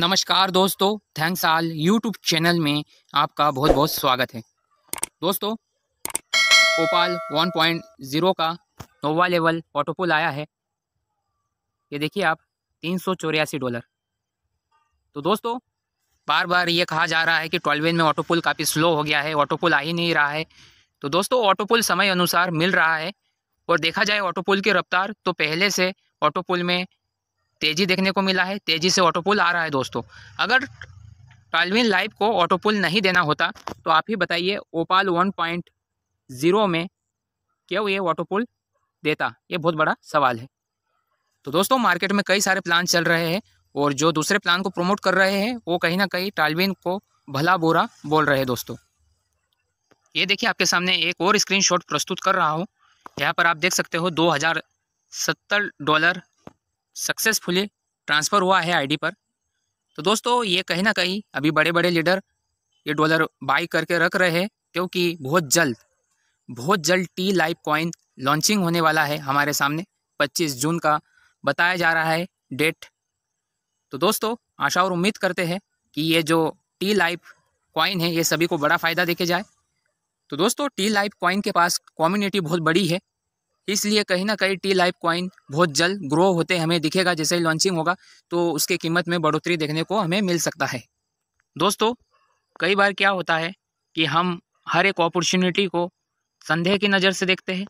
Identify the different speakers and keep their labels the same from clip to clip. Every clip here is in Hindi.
Speaker 1: नमस्कार दोस्तों थैंक्स आल यूट्यूब चैनल में आपका बहुत बहुत स्वागत है दोस्तों ओपाल 1.0 का नोवा लेवल ऑटोपोल आया है ये देखिए आप तीन डॉलर तो दोस्तों बार बार ये कहा जा रहा है कि ट्वेल्वेन में ऑटोपुल काफ़ी स्लो हो गया है ऑटोपुल आ ही नहीं रहा है तो दोस्तों ऑटोपुल समय अनुसार मिल रहा है और देखा जाए ऑटोपुल की रफ्तार तो पहले से ऑटोपुल में तेज़ी देखने को मिला है तेज़ी से ऑटोपुल आ रहा है दोस्तों अगर ट्वेल्विन लाइव को ऑटोपुल नहीं देना होता तो आप ही बताइए ओपाल वन पॉइंट ज़ीरो में क्यों ये ऑटोपुल देता ये बहुत बड़ा सवाल है तो दोस्तों मार्केट में कई सारे प्लान चल रहे हैं और जो दूसरे प्लान को प्रमोट कर रहे हैं वो कहीं ना कहीं ट्वेल्विन को भला बुरा बोल रहे हैं दोस्तों ये देखिए आपके सामने एक और स्क्रीनशॉट प्रस्तुत कर रहा हूँ यहाँ पर आप देख सकते हो दो हज़ार सत्तर डॉलर सक्सेसफुली ट्रांसफ़र हुआ है आईडी पर तो दोस्तों ये कहीं ना कहीं अभी बड़े बड़े लीडर ये डॉलर बाई करके रख रहे हैं क्योंकि बहुत जल्द बहुत जल्द टी लाइव कॉइन लॉन्चिंग होने वाला है हमारे सामने 25 जून का बताया जा रहा है डेट तो दोस्तों आशा और उम्मीद करते हैं कि ये जो टी लाइफ कॉइन है ये सभी को बड़ा फ़ायदा देखे जाए तो दोस्तों टी लाइफ कॉइन के पास कम्युनिटी बहुत बड़ी है इसलिए कहीं ना कहीं टी लाइफ कॉइन बहुत जल्द ग्रो होते हमें दिखेगा जैसे ही लॉन्चिंग होगा तो उसके कीमत में बढ़ोतरी देखने को हमें मिल सकता है दोस्तों कई बार क्या होता है कि हम हर एक अपॉर्चुनिटी को संदेह की नज़र से देखते हैं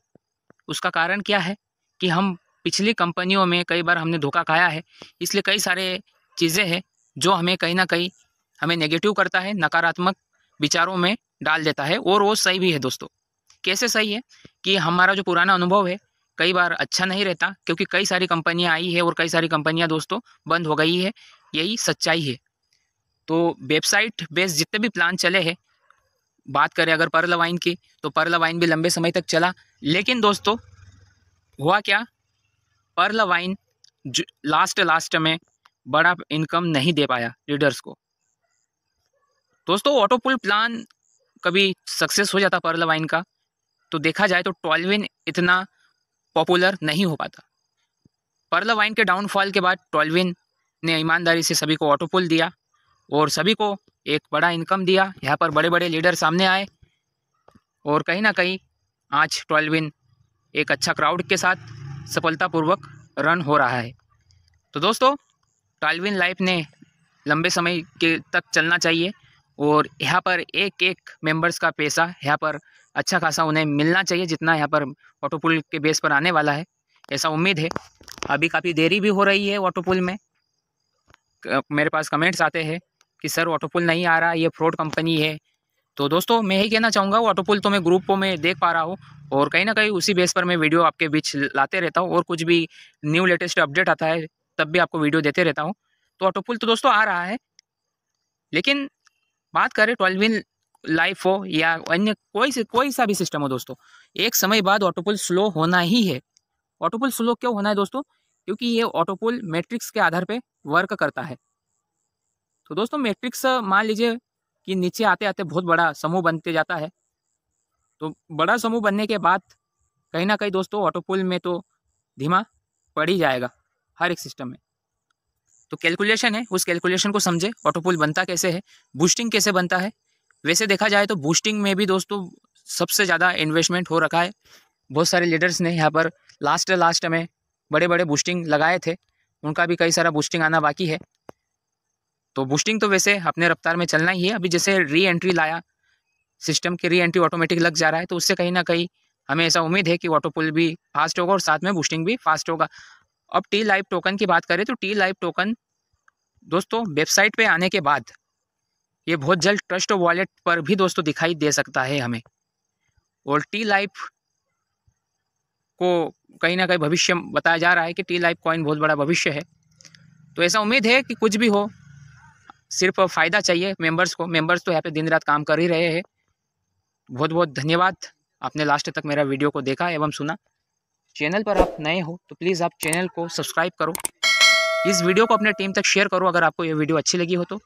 Speaker 1: उसका कारण क्या है कि हम पिछली कंपनियों में कई बार हमने धोखा खाया है इसलिए कई सारे चीज़ें हैं जो हमें कहीं ना कहीं हमें नेगेटिव करता है नकारात्मक विचारों में डाल देता है और वो सही भी है दोस्तों कैसे सही है कि हमारा जो पुराना अनुभव है कई बार अच्छा नहीं रहता क्योंकि कई सारी कंपनियाँ आई है और कई सारी कंपनियाँ दोस्तों बंद हो गई है यही सच्चाई है तो वेबसाइट बेस्ड जितने भी प्लान चले हैं बात करें अगर पर्ल वाइन की तो पर्ल वाइन भी लंबे समय तक चला लेकिन दोस्तों हुआ क्या पर्ल वाइन लास्ट लास्ट में बड़ा इनकम नहीं दे पाया रीडर्स को दोस्तों ऑटोपुल प्लान कभी सक्सेस हो जाता पर्ल वाइन का तो देखा जाए तो टॉलविन इतना पॉपुलर नहीं हो पाता पर्ला वाइन के डाउनफॉल के बाद टॉलविन ने ईमानदारी से सभी को ऑटोपुल दिया और सभी को एक बड़ा इनकम दिया यहाँ पर बड़े बड़े लीडर सामने आए और कहीं ना कहीं आज टॉलविन एक अच्छा क्राउड के साथ सफलतापूर्वक रन हो रहा है तो दोस्तों टॉलविन लाइफ ने लंबे समय के तक चलना चाहिए और यहाँ पर एक एक मेंबर्स का पैसा यहाँ पर अच्छा खासा उन्हें मिलना चाहिए जितना यहाँ पर ऑटो पुल के बेस पर आने वाला है ऐसा उम्मीद है अभी काफ़ी देरी भी हो रही है ऑटो पुल में मेरे पास कमेंट्स आते हैं कि सर ऑटो पुल नहीं आ रहा ये फ्रॉड कंपनी है तो दोस्तों मैं यही कहना चाहूँगा ऑटो पुल तो मैं ग्रुप में देख पा रहा हूँ और कहीं ना कहीं उसी बेस पर मैं वीडियो आपके बीच लाते रहता हूँ और कुछ भी न्यू लेटेस्ट अपडेट आता है तब भी आपको वीडियो देते रहता हूँ तो ऑटो पुल तो दोस्तों आ रहा है लेकिन बात करें ट्वेल्व इन लाइफ हो या अन्य कोई से कोई सा भी सिस्टम हो दोस्तों एक समय बाद ऑटोपुल स्लो होना ही है ऑटोपुल स्लो क्यों होना है दोस्तों क्योंकि ये ऑटोपुल मैट्रिक्स के आधार पे वर्क करता है तो दोस्तों मैट्रिक्स मान लीजिए कि नीचे आते आते बहुत बड़ा समूह बनते जाता है तो बड़ा समूह बनने के बाद कहीं ना कहीं दोस्तों ऑटोपुल में तो धीमा पड़ ही जाएगा हर एक सिस्टम में तो कैलकुलेशन है उस कैलकुलेशन को समझे ऑटोपुल बनता कैसे है बूस्टिंग कैसे बनता है वैसे देखा जाए तो बूस्टिंग में भी दोस्तों सबसे ज़्यादा इन्वेस्टमेंट हो रखा है बहुत सारे लीडर्स ने यहाँ पर लास्ट लास्ट में बड़े बड़े बूस्टिंग लगाए थे उनका भी कई सारा बूस्टिंग आना बाकी है तो बूस्टिंग तो वैसे अपने रफ्तार में चलना ही है अभी जैसे री एंट्री लाया सिस्टम की री एंट्री ऑटोमेटिक लग जा रहा है तो उससे कहीं ना कहीं हमें ऐसा उम्मीद है कि वाटर पुल भी फास्ट होगा और साथ में बूस्टिंग भी फास्ट होगा अब टी लाइव टोकन की बात करें तो टी लाइव टोकन दोस्तों वेबसाइट पे आने के बाद ये बहुत जल्द ट्रस्ट वॉलेट पर भी दोस्तों दिखाई दे सकता है हमें और टी लाइफ को कहीं ना कहीं भविष्य बताया जा रहा है कि टी लाइफ कॉइन बहुत बड़ा भविष्य है तो ऐसा उम्मीद है कि कुछ भी हो सिर्फ फ़ायदा चाहिए मेंबर्स को मेंबर्स तो यहाँ पे दिन रात काम कर ही रहे हैं बहुत बहुत धन्यवाद आपने लास्ट तक मेरा वीडियो को देखा एवं सुना चैनल पर आप नए हो तो प्लीज़ आप चैनल को सब्सक्राइब करो इस वीडियो को अपने टीम तक शेयर करो अगर आपको ये वीडियो अच्छी लगी हो तो